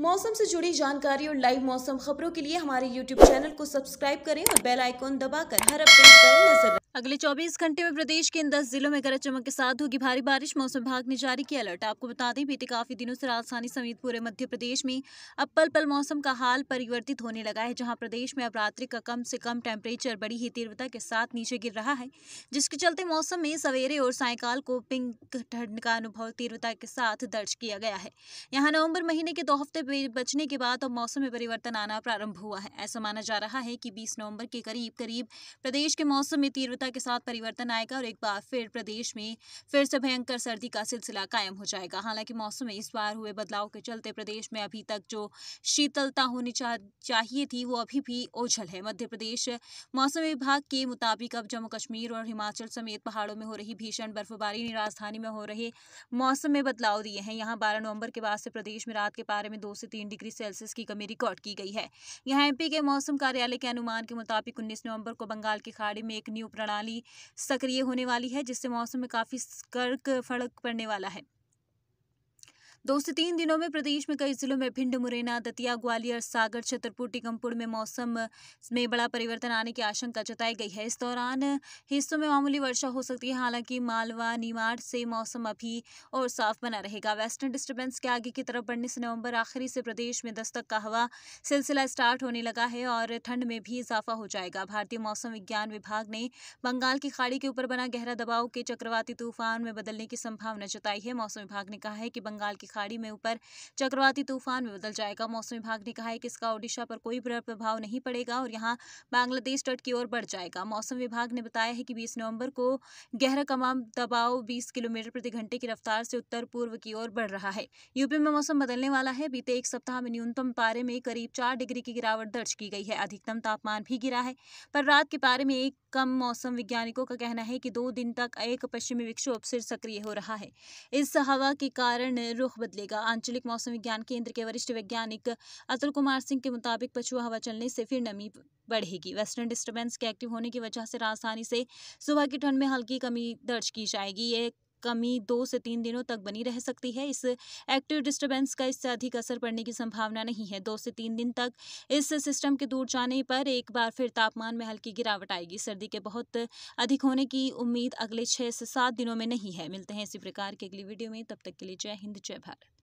मौसम से जुड़ी जानकारी और लाइव मौसम खबरों के लिए हमारे यूट्यूब चैनल को सब्सक्राइब करें और बेल आइकॉन दबाकर हर अपडेट पर नजर अगले 24 घंटे में प्रदेश के इन 10 जिलों में गरज चमक के साथ होगी भारी बारिश मौसम विभाग ने जारी किया अलर्ट आपको बता दें बीते काफी दिनों से राजधानी समेत पूरे मध्य प्रदेश में अब पल पल मौसम का हाल परिवर्तित होने लगा है जहां प्रदेश में अब रात्रि का कम से कम टेम्परेचर बड़ी ही तीव्रता के साथ नीचे गिर रहा है जिसके चलते मौसम में सवेरे और सायकाल को पिंक ठंड का अनुभव तीव्रता के साथ दर्ज किया गया है यहाँ नवम्बर महीने के दो हफ्ते बचने के बाद अब मौसम में परिवर्तन आना प्रारंभ हुआ है ऐसा माना जा रहा है की बीस नवम्बर के करीब करीब प्रदेश के मौसम में तीव्रता उष्णता के साथ परिवर्तन आएगा और एक बार फिर प्रदेश में फिर से भयंकर सर्दी का सिलसिला कायम हो जाएगा हालांकि मौसम में इस बार हुए बदलाव के चलते प्रदेश में अभी तक जो शीतलता होनी चाहिए थी वो अभी भी ओझल है मध्य प्रदेश मौसम विभाग के मुताबिक अब जम्मू कश्मीर और हिमाचल समेत पहाड़ों में हो रही भीषण बर्फबारी ने राजधानी में हो रहे मौसम में बदलाव दिए हैं यहाँ बारह नवंबर के बाद से प्रदेश में रात के पारे में दो से तीन डिग्री सेल्सियस की कमी रिकॉर्ड की गई है यहाँ एमपी के मौसम कार्यालय के अनुमान के मुताबिक उन्नीस नवंबर को बंगाल की खाड़ी में एक न्यू प्रणाली प्रणाली सक्रिय होने वाली है जिससे मौसम में काफ़ी कर्क फड़क पड़ने वाला है दो से तीन दिनों में प्रदेश में कई जिलों में भिंड मुरैना दतिया ग्वालियर सागर छतरपुर टीकमपुर में मौसम में बड़ा परिवर्तन आने की आशंका जताई गई है इस दौरान हिस्सों में मामूली वर्षा हो सकती है हालांकि मालवा निमाड़ से मौसम अभी और साफ बना रहेगा वेस्टर्न डिस्टर्बेंस के आगे की तरफ बढ़ने से नवम्बर आखिरी से प्रदेश में दस्तक का हवा सिलसिला स्टार्ट होने लगा है और ठंड में भी इजाफा हो जाएगा भारतीय मौसम विज्ञान विभाग ने बंगाल की खाड़ी के ऊपर बना गहरा दबाव के चक्रवाती तूफान में बदलने की संभावना जताई है मौसम विभाग ने कहा है कि बंगाल की खाड़ी में ऊपर चक्रवाती तूफान में बदल जाएगा मौसम विभाग ने कहा है कि इसका ओडिशा पर कोई प्रभाव नहीं पड़ेगा और यहाँ बांग्लादेश तट की ओर बढ़ जाएगा मौसम विभाग ने बताया है कि बीस नवम्बर को गहरा कमाम दबाव बीस किलोमीटर प्रति घंटे की रफ्तार से उत्तर पूर्व की ओर बढ़ रहा है यूपी में मौसम बदलने वाला है बीते एक सप्ताह में न्यूनतम पारे में करीब चार डिग्री की गिरावट दर्ज की गई है अधिकतम तापमान भी गिरा है पर रात के पारे में एक कम मौसम वैज्ञानिकों का कहना है कि दो दिन तक एक पश्चिमी विक्षोभ सिर सक्रिय हो रहा है इस हवा के कारण रुख बदलेगा आंचलिक मौसम विज्ञान केंद्र के वरिष्ठ वैज्ञानिक अतुल कुमार सिंह के मुताबिक पछुआ हवा चलने से फिर नमी बढ़ेगी वेस्टर्न डिस्टर्बेंस के एक्टिव होने की वजह से राजधानी से सुबह की ठंड में हल्की कमी दर्ज की जाएगी ये कमी दो से तीन दिनों तक बनी रह सकती है इस एक्टिव डिस्टर्बेंस का इससे अधिक असर पड़ने की संभावना नहीं है दो से तीन दिन तक इस सिस्टम के दूर जाने पर एक बार फिर तापमान में हल्की गिरावट आएगी सर्दी के बहुत अधिक होने की उम्मीद अगले छः से सात दिनों में नहीं है मिलते हैं इसी प्रकार की अगली वीडियो में तब तक के लिए जय हिंद जय भारत